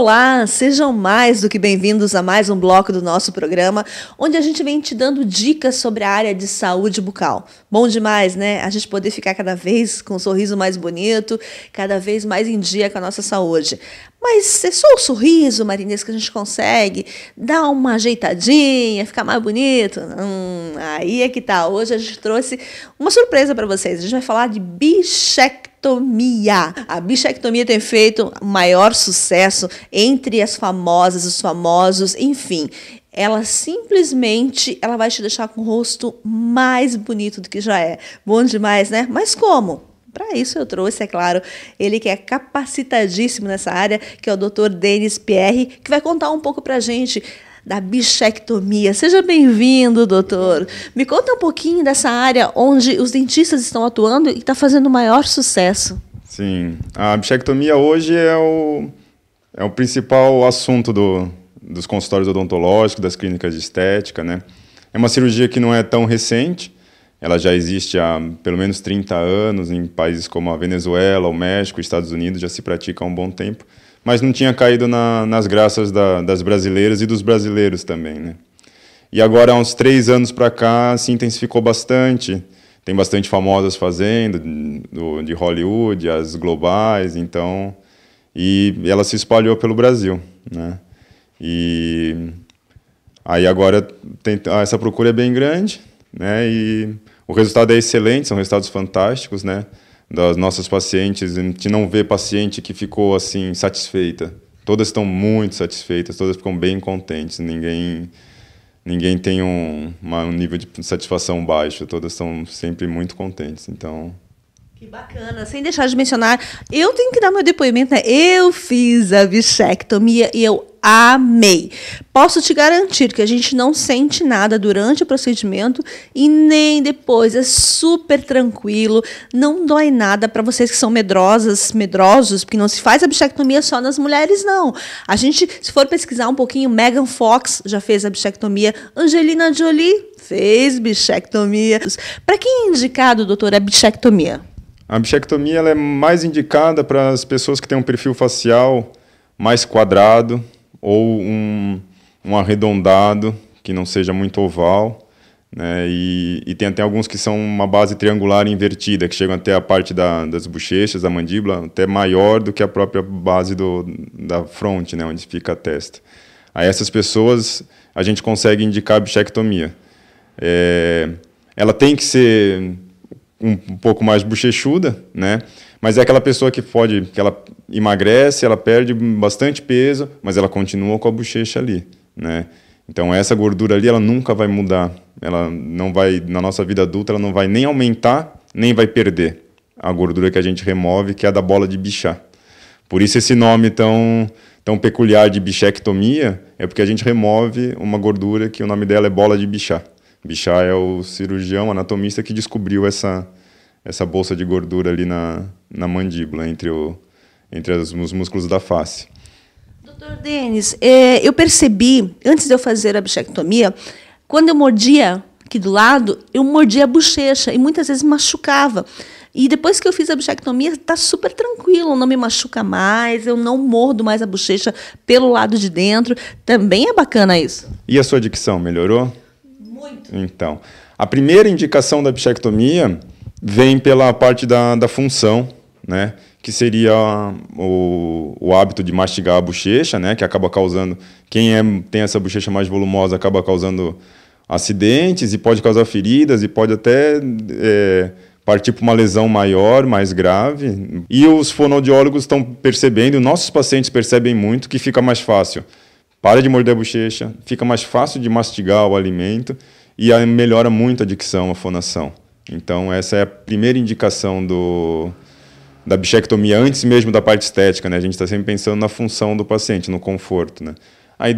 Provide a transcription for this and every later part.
Olá, sejam mais do que bem-vindos a mais um bloco do nosso programa, onde a gente vem te dando dicas sobre a área de saúde bucal. Bom demais, né? A gente poder ficar cada vez com um sorriso mais bonito, cada vez mais em dia com a nossa saúde. Mas é só o sorriso, Marinês, que a gente consegue dar uma ajeitadinha, ficar mais bonito. Hum, aí é que tá. Hoje a gente trouxe uma surpresa para vocês. A gente vai falar de bichectomia bichectomia. A bichectomia tem feito maior sucesso entre as famosas, os famosos, enfim ela simplesmente ela vai te deixar com o rosto mais bonito do que já é. Bom demais, né? Mas como? Para isso eu trouxe, é claro, ele que é capacitadíssimo nessa área, que é o Dr. Denis Pierre, que vai contar um pouco pra gente da bichectomia. Seja bem-vindo, doutor. Me conta um pouquinho dessa área onde os dentistas estão atuando e está fazendo maior sucesso. Sim, a bichectomia hoje é o, é o principal assunto do, dos consultórios odontológicos, das clínicas de estética, né? É uma cirurgia que não é tão recente, ela já existe há pelo menos 30 anos em países como a Venezuela, o México, Estados Unidos, já se pratica há um bom tempo mas não tinha caído na, nas graças da, das brasileiras e dos brasileiros também, né? E agora, há uns três anos para cá, se intensificou bastante. Tem bastante famosas fazendo, do, de Hollywood, as globais, então... E ela se espalhou pelo Brasil, né? E aí agora tem, ah, essa procura é bem grande, né? E o resultado é excelente, são resultados fantásticos, né? das nossas pacientes, a gente não vê paciente que ficou assim satisfeita. Todas estão muito satisfeitas, todas ficam bem contentes. Ninguém ninguém tem um, uma, um nível de satisfação baixo, todas estão sempre muito contentes. Então, que bacana, sem deixar de mencionar, eu tenho que dar meu depoimento, né? Eu fiz a bichectomia e eu amei. Posso te garantir que a gente não sente nada durante o procedimento e nem depois. É super tranquilo, não dói nada para vocês que são medrosas, medrosos, porque não se faz a bichectomia só nas mulheres, não. A gente, se for pesquisar um pouquinho, Megan Fox já fez a bichectomia, Angelina Jolie fez bichectomia. Para quem é indicado, doutor, a bichectomia? A bichectomia é mais indicada para as pessoas que têm um perfil facial mais quadrado, ou um, um arredondado que não seja muito oval. Né? E, e, tem até alguns que são uma base triangular invertida, que chegam até a parte da, das bochechas, da mandíbula, até maior do que a própria base do, da fronte, né? onde fica a testa. A essas pessoas, a gente consegue indicar a bichectomia. É, ela tem que ser um, um pouco mais bochechuda, né? Mas é aquela pessoa que pode, que ela emagrece, ela perde bastante peso, mas ela continua com a bochecha ali, né? Então essa gordura ali, ela nunca vai mudar. Ela não vai na nossa vida adulta, ela não vai nem aumentar, nem vai perder a gordura que a gente remove, que é a da bola de bichar. Por isso esse nome tão tão peculiar de bichectomia é porque a gente remove uma gordura que o nome dela é bola de bichar. Bichá é o cirurgião, anatomista que descobriu essa, essa bolsa de gordura ali na, na mandíbula, entre, o, entre os, os músculos da face. Doutor Denis, é, eu percebi, antes de eu fazer a bichectomia, quando eu mordia aqui do lado, eu mordia a bochecha e muitas vezes machucava. E depois que eu fiz a bichectomia, está super tranquilo, não me machuca mais, eu não mordo mais a bochecha pelo lado de dentro. Também é bacana isso. E a sua dicção melhorou? Muito. Então, a primeira indicação da bichectomia vem pela parte da, da função, né? Que seria o, o hábito de mastigar a bochecha, né? Que acaba causando. Quem é, tem essa bochecha mais volumosa acaba causando acidentes e pode causar feridas e pode até é, partir para uma lesão maior, mais grave. E os fonoaudiólogos estão percebendo, nossos pacientes percebem muito que fica mais fácil. Para de morder a bochecha, fica mais fácil de mastigar o alimento e melhora muito a dicção, a fonação. Então, essa é a primeira indicação do, da bichectomia, antes mesmo da parte estética. Né? A gente está sempre pensando na função do paciente, no conforto. Né? Aí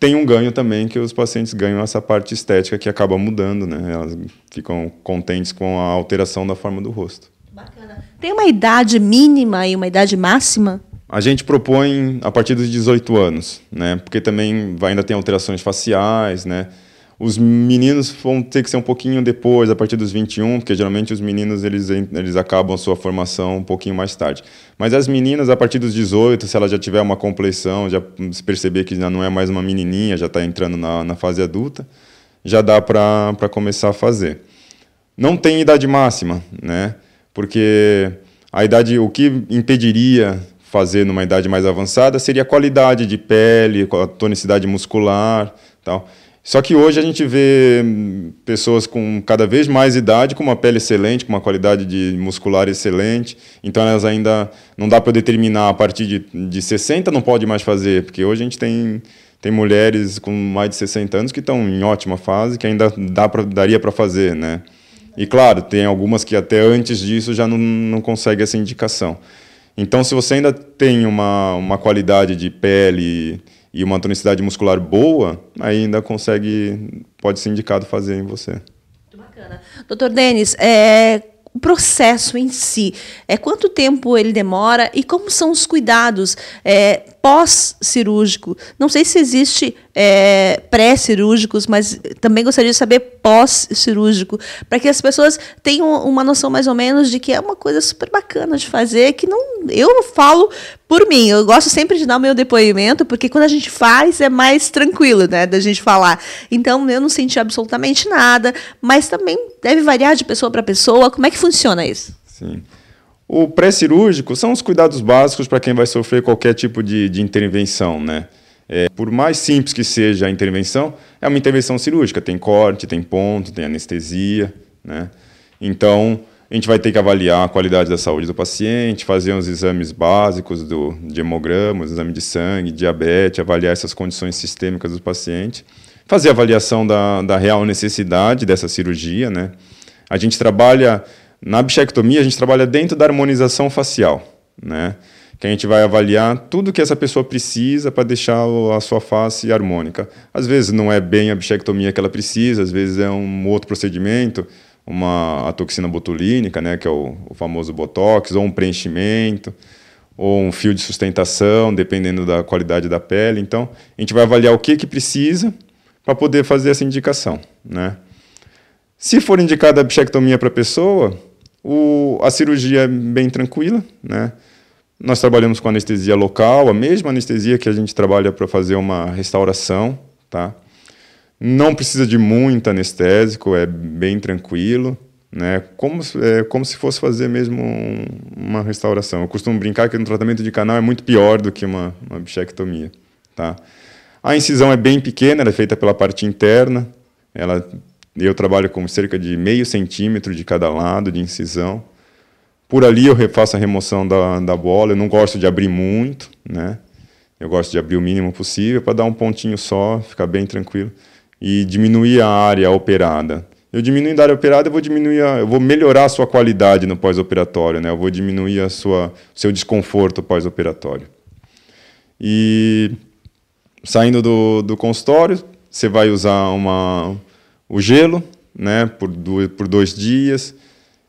tem um ganho também que os pacientes ganham essa parte estética que acaba mudando, né? Elas ficam contentes com a alteração da forma do rosto. Bacana. Tem uma idade mínima e uma idade máxima? A gente propõe a partir dos 18 anos, né? Porque também ainda tem alterações faciais, né? Os meninos vão ter que ser um pouquinho depois, a partir dos 21, porque geralmente os meninos eles, eles acabam a sua formação um pouquinho mais tarde. Mas as meninas, a partir dos 18, se ela já tiver uma compleição, já se perceber que já não é mais uma menininha, já está entrando na, na fase adulta, já dá para começar a fazer. Não tem idade máxima, né? Porque a idade, o que impediria fazer numa idade mais avançada seria a qualidade de pele, a tonicidade muscular, tal. Só que hoje a gente vê hum, pessoas com cada vez mais idade, com uma pele excelente, com uma qualidade de muscular excelente. Então elas ainda não dá para determinar a partir de, de 60 não pode mais fazer, porque hoje a gente tem tem mulheres com mais de 60 anos que estão em ótima fase, que ainda dá pra, daria para fazer, né? E claro, tem algumas que até antes disso já não, não consegue essa indicação. Então, se você ainda tem uma, uma qualidade de pele e uma tonicidade muscular boa, ainda consegue, pode ser indicado fazer em você. Muito bacana. Doutor Denis, é, o processo em si, é quanto tempo ele demora e como são os cuidados é, pós-cirúrgico. Não sei se existe é, pré-cirúrgicos, mas também gostaria de saber pós-cirúrgico, para que as pessoas tenham uma noção mais ou menos de que é uma coisa super bacana de fazer, que não eu falo por mim, eu gosto sempre de dar o meu depoimento, porque quando a gente faz é mais tranquilo, né, da gente falar. Então eu não senti absolutamente nada, mas também deve variar de pessoa para pessoa. Como é que funciona isso? Sim. O pré-cirúrgico são os cuidados básicos para quem vai sofrer qualquer tipo de, de intervenção, né? É, por mais simples que seja a intervenção, é uma intervenção cirúrgica, tem corte, tem ponto, tem anestesia, né? Então, a gente vai ter que avaliar a qualidade da saúde do paciente, fazer os exames básicos do, de hemograma, exame de sangue, diabetes, avaliar essas condições sistêmicas do paciente, fazer a avaliação da, da real necessidade dessa cirurgia. Né? A gente trabalha na bichectomia, a gente trabalha dentro da harmonização facial, né? que a gente vai avaliar tudo que essa pessoa precisa para deixar a sua face harmônica. Às vezes não é bem a bichectomia que ela precisa, às vezes é um outro procedimento, uma a toxina botulínica, né, que é o, o famoso botox, ou um preenchimento, ou um fio de sustentação, dependendo da qualidade da pele. Então, a gente vai avaliar o que que precisa para poder fazer essa indicação, né? Se for indicada a bichectomia para a pessoa, o, a cirurgia é bem tranquila, né? Nós trabalhamos com anestesia local, a mesma anestesia que a gente trabalha para fazer uma restauração, tá? Não precisa de muito anestésico, é bem tranquilo, né? Como, é, como se fosse fazer mesmo um, uma restauração. Eu costumo brincar que um tratamento de canal é muito pior do que uma, uma bichectomia, tá? A incisão é bem pequena, ela é feita pela parte interna, ela eu trabalho com cerca de meio centímetro de cada lado de incisão. Por ali eu refaço a remoção da, da bola. Eu não gosto de abrir muito, né? Eu gosto de abrir o mínimo possível para dar um pontinho só, ficar bem tranquilo e diminuir a área operada. Eu diminuindo a área operada, eu vou diminuir, a, eu vou melhorar a sua qualidade no pós-operatório, né? Eu vou diminuir a sua seu desconforto pós-operatório. E saindo do, do consultório, você vai usar uma o gelo, né, por, por dois dias.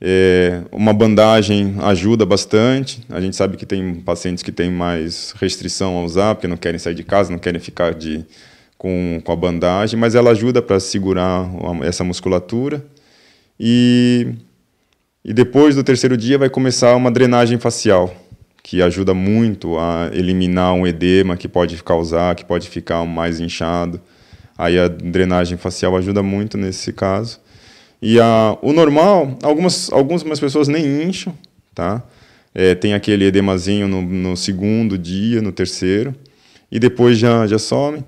É, uma bandagem ajuda bastante. A gente sabe que tem pacientes que têm mais restrição a usar, porque não querem sair de casa, não querem ficar de, com, com a bandagem, mas ela ajuda para segurar essa musculatura. E, e depois do terceiro dia vai começar uma drenagem facial, que ajuda muito a eliminar um edema que pode causar, que pode ficar mais inchado. Aí a drenagem facial ajuda muito nesse caso. E a, o normal, algumas, algumas pessoas nem incham, tá? É, tem aquele edemazinho no, no, segundo dia, no terceiro, e depois já, já some.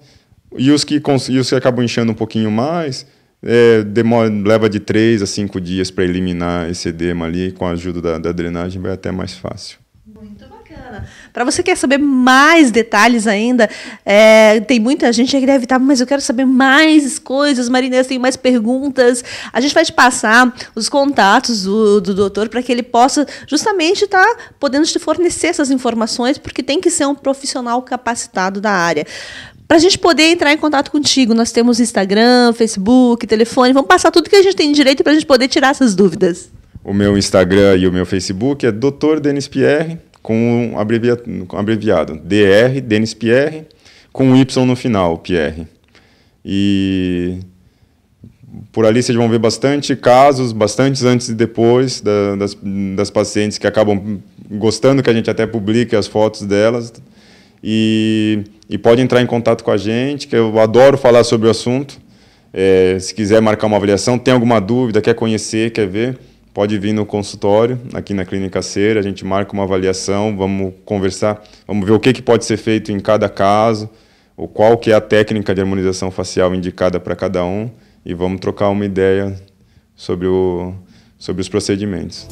E os, que, e os que acabam inchando um pouquinho mais, é, demora, leva de três a cinco dias para eliminar esse edema ali, com a ajuda da, da drenagem vai até mais fácil. Para você que quer saber mais detalhes ainda, é, tem muita gente que deve estar, tá, mas eu quero saber mais coisas, marineiras, tem mais perguntas. A gente vai te passar os contatos do, do doutor para que ele possa justamente estar tá podendo te fornecer essas informações, porque tem que ser um profissional capacitado da área. Para a gente poder entrar em contato contigo, nós temos Instagram, Facebook, telefone. Vamos passar tudo que a gente tem direito para a gente poder tirar essas dúvidas. O meu Instagram e o meu Facebook é Dr. Denis Pierre com um abrevia, abreviado DR, Denis Pierre, com um Y no final, Pierre. E por ali vocês vão ver bastante casos, bastantes antes e depois da, das, das pacientes que acabam gostando que a gente até publique as fotos delas. E, e pode entrar em contato com a gente, que eu adoro falar sobre o assunto. É, se quiser marcar uma avaliação, tem alguma dúvida, quer conhecer, quer ver pode vir no consultório, aqui na Clínica Cera, a gente marca uma avaliação, vamos conversar, vamos ver o que, que pode ser feito em cada caso, ou qual que é a técnica de harmonização facial indicada para cada um, e vamos trocar uma ideia sobre, o, sobre os procedimentos.